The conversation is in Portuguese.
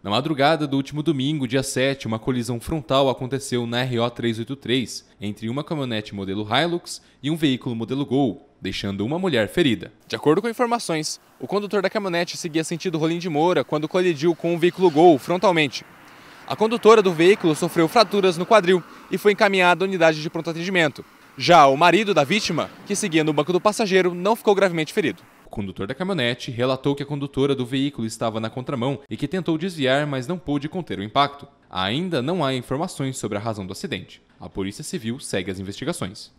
Na madrugada do último domingo, dia 7, uma colisão frontal aconteceu na RO 383 entre uma caminhonete modelo Hilux e um veículo modelo Gol, deixando uma mulher ferida. De acordo com informações, o condutor da caminhonete seguia sentido Rolim de Moura quando colidiu com um veículo Gol frontalmente. A condutora do veículo sofreu fraturas no quadril e foi encaminhada à unidade de pronto atendimento. Já o marido da vítima, que seguia no banco do passageiro, não ficou gravemente ferido condutor da caminhonete relatou que a condutora do veículo estava na contramão e que tentou desviar, mas não pôde conter o impacto. Ainda não há informações sobre a razão do acidente. A Polícia Civil segue as investigações.